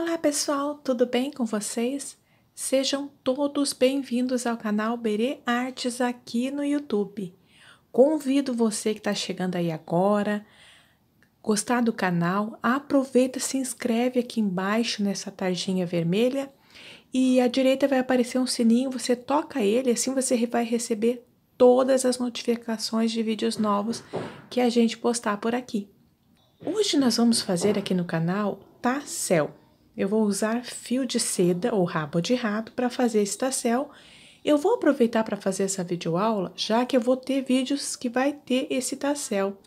Olá pessoal, tudo bem com vocês? Sejam todos bem-vindos ao canal Berê Artes aqui no YouTube. Convido você que está chegando aí agora, gostar do canal, aproveita, se inscreve aqui embaixo nessa tarjinha vermelha e à direita vai aparecer um sininho, você toca ele, assim você vai receber todas as notificações de vídeos novos que a gente postar por aqui. Hoje nós vamos fazer aqui no canal Tassel. Tá eu vou usar fio de seda ou rabo de rato para fazer esse tassel. Eu vou aproveitar para fazer essa videoaula, já que eu vou ter vídeos que vai ter esse tassel.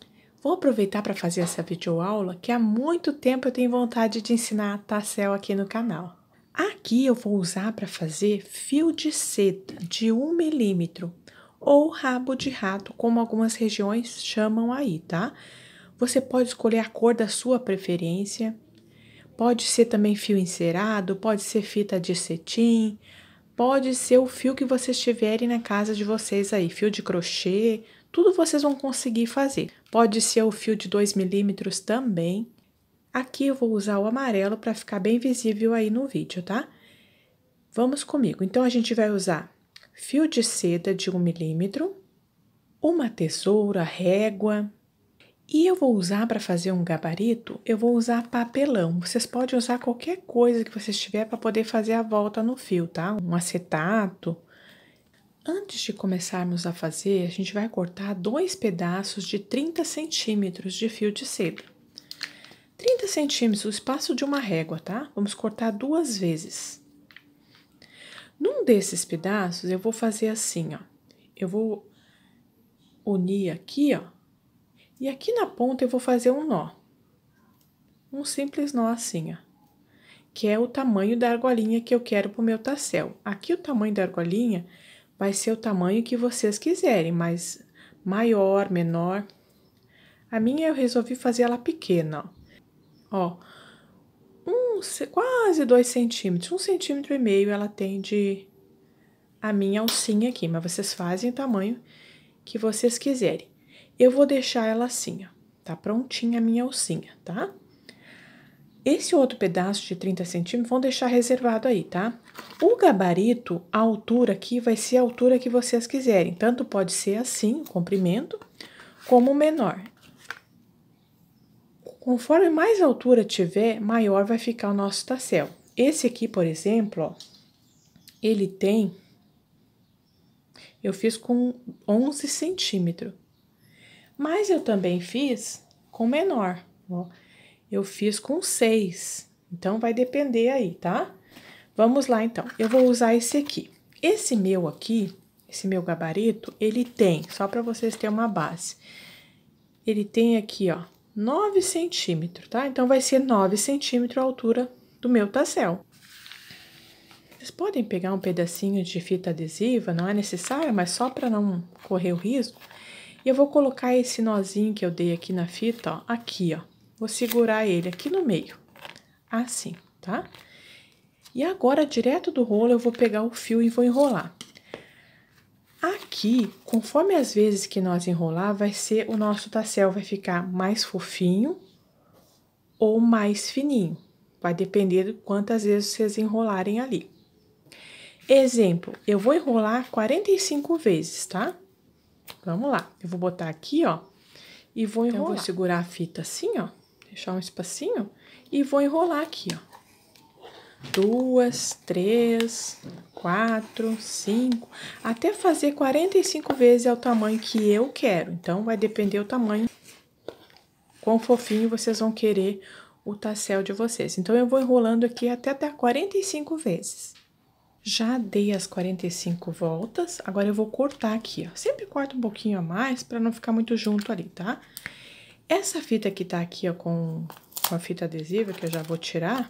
Vou aproveitar para fazer essa videoaula, que há muito tempo eu tenho vontade de ensinar tassel aqui no canal. Aqui eu vou usar para fazer fio de seda de 1 milímetro ou rabo de rato, como algumas regiões chamam aí, tá? Você pode escolher a cor da sua preferência. Pode ser também fio encerado, pode ser fita de cetim, pode ser o fio que vocês tiverem na casa de vocês aí, fio de crochê, tudo vocês vão conseguir fazer. Pode ser o fio de 2 milímetros também. Aqui eu vou usar o amarelo para ficar bem visível aí no vídeo, tá? Vamos comigo. Então, a gente vai usar fio de seda de 1 um milímetro, uma tesoura, régua, e eu vou usar para fazer um gabarito, eu vou usar papelão. Vocês podem usar qualquer coisa que vocês tiver para poder fazer a volta no fio, tá? Um acetato. Antes de começarmos a fazer, a gente vai cortar dois pedaços de 30 centímetros de fio de seda. 30 centímetros, o espaço de uma régua, tá? Vamos cortar duas vezes. Num desses pedaços, eu vou fazer assim, ó. Eu vou unir aqui, ó e aqui na ponta eu vou fazer um nó. Um simples nó assim, ó. Que é o tamanho da argolinha que eu quero pro meu tassel. Aqui o tamanho da argolinha vai ser o tamanho que vocês quiserem, mas maior, menor. A minha eu resolvi fazer ela pequena, ó. ó um, quase dois centímetros, um centímetro e meio ela tem de a minha alcinha aqui, mas vocês fazem o tamanho que vocês quiserem. Eu vou deixar ela assim, ó, tá prontinha a minha alcinha, tá? Esse outro pedaço de 30 centímetros, vão deixar reservado aí, tá? O gabarito, a altura aqui, vai ser a altura que vocês quiserem. Tanto pode ser assim, o comprimento, como o menor. Conforme mais altura tiver, maior vai ficar o nosso tassel. Esse aqui, por exemplo, ó, ele tem... Eu fiz com 11 centímetros. Mas eu também fiz com menor, ó. Eu fiz com seis. Então, vai depender aí, tá? Vamos lá, então. Eu vou usar esse aqui. Esse meu aqui, esse meu gabarito, ele tem, só para vocês terem uma base, ele tem aqui, ó, 9 centímetros, tá? Então, vai ser 9 centímetros a altura do meu tassel. Vocês podem pegar um pedacinho de fita adesiva, não é necessário, mas só para não correr o risco, e eu vou colocar esse nozinho que eu dei aqui na fita, ó, aqui, ó. Vou segurar ele aqui no meio, assim, tá? E agora, direto do rolo, eu vou pegar o fio e vou enrolar. Aqui, conforme as vezes que nós enrolar, vai ser, o nosso tassel vai ficar mais fofinho ou mais fininho. Vai depender de quantas vezes vocês enrolarem ali. Exemplo, eu vou enrolar 45 vezes, tá? Vamos lá. Eu vou botar aqui, ó, e vou enrolar. Eu vou segurar a fita assim, ó, deixar um espacinho e vou enrolar aqui, ó. Duas, três, quatro, cinco, até fazer 45 vezes é o tamanho que eu quero. Então, vai depender o tamanho, quão fofinho vocês vão querer o tassel de vocês. Então, eu vou enrolando aqui até dar 45 vezes. Já dei as 45 voltas, agora eu vou cortar aqui, ó. Sempre corta um pouquinho a mais para não ficar muito junto ali, tá? Essa fita que tá aqui, ó, com, com a fita adesiva, que eu já vou tirar,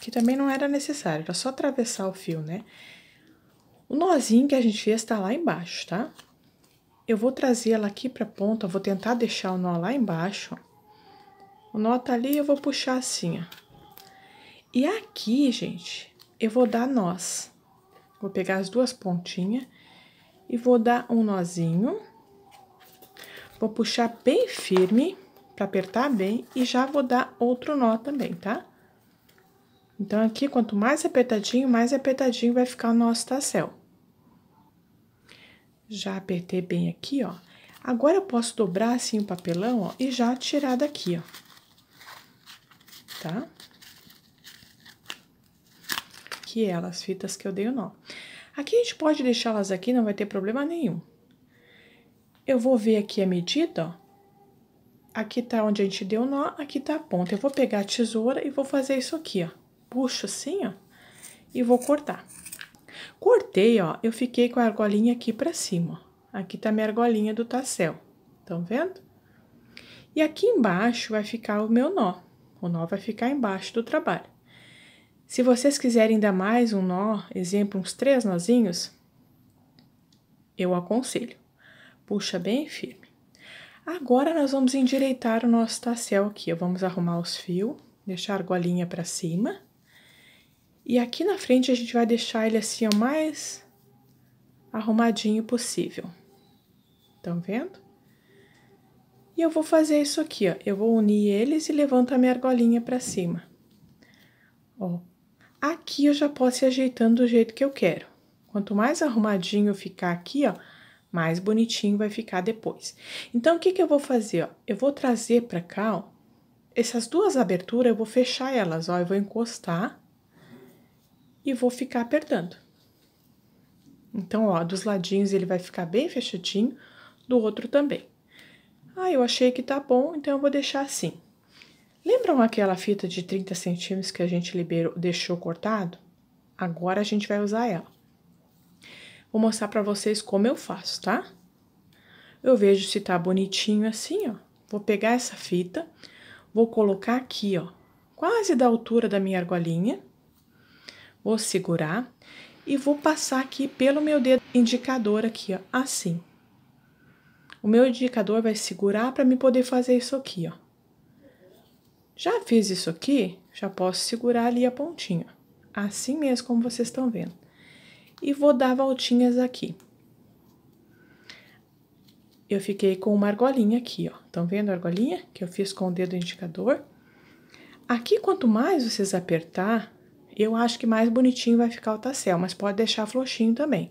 que também não era necessário, era só atravessar o fio, né? O nozinho que a gente fez tá lá embaixo, tá? Eu vou trazer ela aqui pra ponta, vou tentar deixar o nó lá embaixo, ó. O nó tá ali, eu vou puxar assim, ó. E aqui, gente, eu vou dar nós. Vou pegar as duas pontinhas e vou dar um nozinho. Vou puxar bem firme para apertar bem e já vou dar outro nó também, tá? Então, aqui, quanto mais apertadinho, mais apertadinho vai ficar o nosso tassel. Já apertei bem aqui, ó. Agora, eu posso dobrar assim o papelão, ó, e já tirar daqui, ó. Tá? aqui elas fitas que eu dei o nó. Aqui a gente pode deixá-las aqui, não vai ter problema nenhum. Eu vou ver aqui a medida, ó. Aqui tá onde a gente deu o nó, aqui tá a ponta. Eu vou pegar a tesoura e vou fazer isso aqui, ó. Puxo assim, ó, e vou cortar. Cortei, ó, eu fiquei com a argolinha aqui pra cima, ó. Aqui tá minha argolinha do tassel, estão vendo? E aqui embaixo vai ficar o meu nó. O nó vai ficar embaixo do trabalho. Se vocês quiserem dar mais um nó, exemplo, uns três nozinhos, eu aconselho. Puxa bem firme. Agora nós vamos endireitar o nosso tassel aqui. Vamos arrumar os fios, deixar a argolinha para cima. E aqui na frente a gente vai deixar ele assim o mais arrumadinho possível. Estão vendo? E eu vou fazer isso aqui, ó. Eu vou unir eles e levanto a minha argolinha para cima. Ó, Aqui eu já posso ir ajeitando do jeito que eu quero. Quanto mais arrumadinho ficar aqui, ó, mais bonitinho vai ficar depois. Então, o que, que eu vou fazer? Ó? Eu vou trazer para cá, ó, essas duas aberturas, eu vou fechar elas, ó, eu vou encostar e vou ficar apertando. Então, ó, dos ladinhos ele vai ficar bem fechadinho, do outro também. Ah, eu achei que tá bom, então eu vou deixar assim. Lembram aquela fita de 30 centímetros que a gente liberou, deixou cortado? Agora a gente vai usar ela. Vou mostrar para vocês como eu faço, tá? Eu vejo se tá bonitinho assim, ó. Vou pegar essa fita, vou colocar aqui, ó, quase da altura da minha argolinha. Vou segurar e vou passar aqui pelo meu dedo indicador aqui, ó, assim. O meu indicador vai segurar para me poder fazer isso aqui, ó. Já fiz isso aqui, já posso segurar ali a pontinha, assim mesmo como vocês estão vendo. E vou dar voltinhas aqui. Eu fiquei com uma argolinha aqui, ó. Estão vendo a argolinha que eu fiz com o dedo indicador? Aqui, quanto mais vocês apertar, eu acho que mais bonitinho vai ficar o tassel, mas pode deixar frouxinho também.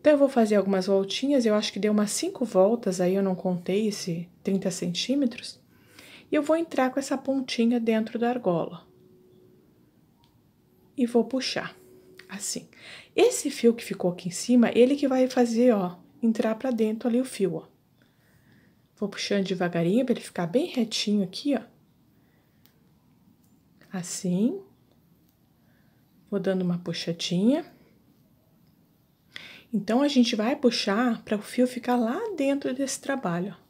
Então, eu vou fazer algumas voltinhas, eu acho que deu umas 5 voltas, aí eu não contei esse 30 centímetros eu vou entrar com essa pontinha dentro da argola. E vou puxar, assim. Esse fio que ficou aqui em cima, ele que vai fazer, ó, entrar pra dentro ali o fio, ó. Vou puxando devagarinho pra ele ficar bem retinho aqui, ó. Assim. Vou dando uma puxadinha. Então, a gente vai puxar para o fio ficar lá dentro desse trabalho, ó.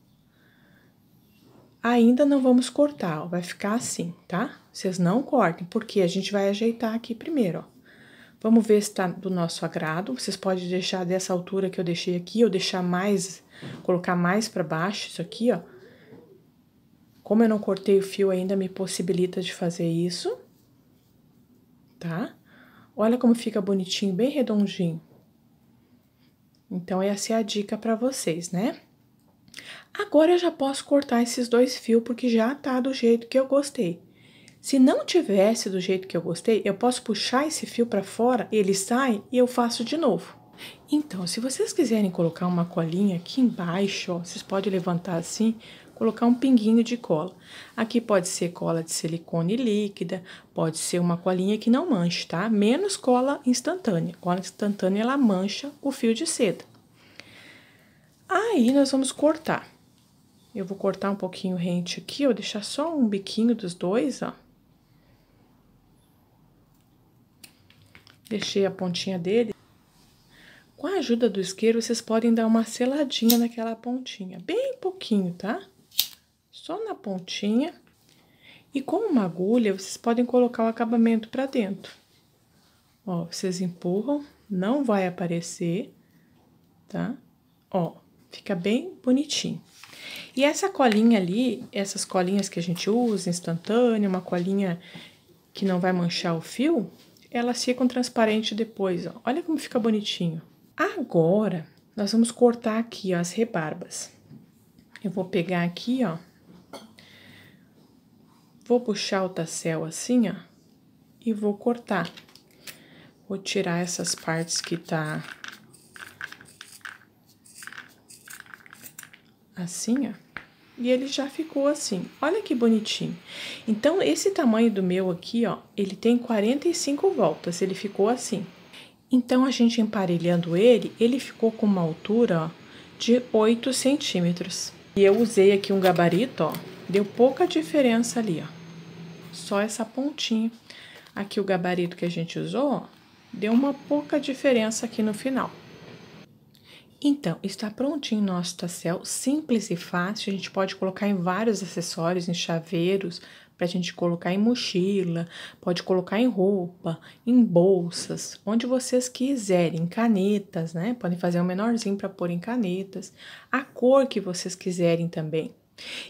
Ainda não vamos cortar, ó, vai ficar assim, tá? Vocês não cortem, porque a gente vai ajeitar aqui primeiro, ó. Vamos ver se tá do nosso agrado. Vocês podem deixar dessa altura que eu deixei aqui, ou deixar mais, colocar mais para baixo isso aqui, ó. Como eu não cortei o fio ainda, me possibilita de fazer isso, tá? Olha como fica bonitinho, bem redondinho. Então, essa é a dica para vocês, né? Agora eu já posso cortar esses dois fios porque já tá do jeito que eu gostei. Se não tivesse do jeito que eu gostei, eu posso puxar esse fio para fora, ele sai e eu faço de novo. Então, se vocês quiserem colocar uma colinha aqui embaixo, ó, vocês podem levantar assim, colocar um pinguinho de cola. Aqui pode ser cola de silicone líquida, pode ser uma colinha que não manche, tá? Menos cola instantânea. Cola instantânea, ela mancha o fio de seda. Aí, nós vamos cortar. Eu vou cortar um pouquinho rente aqui, ó, deixar só um biquinho dos dois, ó. Deixei a pontinha dele. Com a ajuda do isqueiro, vocês podem dar uma seladinha naquela pontinha, bem pouquinho, tá? Só na pontinha. E com uma agulha, vocês podem colocar o acabamento pra dentro. Ó, vocês empurram, não vai aparecer, tá? Ó, fica bem bonitinho. E essa colinha ali, essas colinhas que a gente usa, instantânea, uma colinha que não vai manchar o fio, elas ficam transparentes depois, ó. Olha como fica bonitinho. Agora, nós vamos cortar aqui, ó, as rebarbas. Eu vou pegar aqui, ó. Vou puxar o tassel assim, ó, e vou cortar. Vou tirar essas partes que tá assim, ó. E ele já ficou assim. Olha que bonitinho. Então, esse tamanho do meu aqui, ó, ele tem 45 voltas, ele ficou assim. Então, a gente emparelhando ele, ele ficou com uma altura, ó, de 8 centímetros. E eu usei aqui um gabarito, ó, deu pouca diferença ali, ó. Só essa pontinha. Aqui o gabarito que a gente usou, ó, deu uma pouca diferença aqui no final. Então, está prontinho o nosso tassel, simples e fácil. A gente pode colocar em vários acessórios, em chaveiros, para a gente colocar em mochila, pode colocar em roupa, em bolsas, onde vocês quiserem, canetas, né? Podem fazer um menorzinho para pôr em canetas, a cor que vocês quiserem também.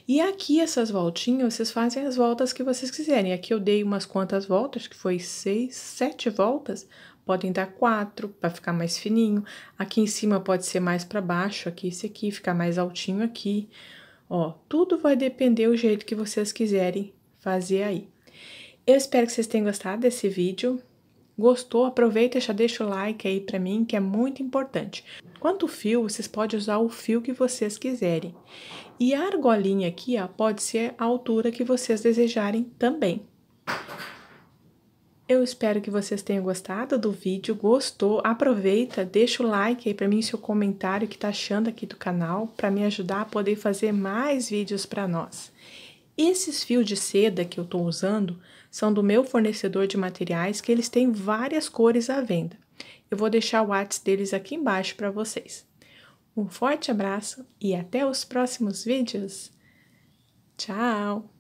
E aqui essas voltinhas, vocês fazem as voltas que vocês quiserem. Aqui eu dei umas quantas voltas, que foi seis, sete voltas, podem dar quatro para ficar mais fininho. Aqui em cima pode ser mais para baixo, aqui esse aqui, ficar mais altinho aqui. Ó, tudo vai depender do jeito que vocês quiserem fazer aí. Eu espero que vocês tenham gostado desse vídeo. Gostou? Aproveita e já deixa o like aí para mim, que é muito importante. Quanto fio, vocês podem usar o fio que vocês quiserem. E a argolinha aqui, ó, pode ser a altura que vocês desejarem também. Eu espero que vocês tenham gostado do vídeo, gostou, aproveita, deixa o like aí para mim seu comentário que tá achando aqui do canal para me ajudar a poder fazer mais vídeos para nós. Esses fios de seda que eu estou usando são do meu fornecedor de materiais que eles têm várias cores à venda. Eu vou deixar o WhatsApp deles aqui embaixo para vocês. Um forte abraço e até os próximos vídeos. Tchau!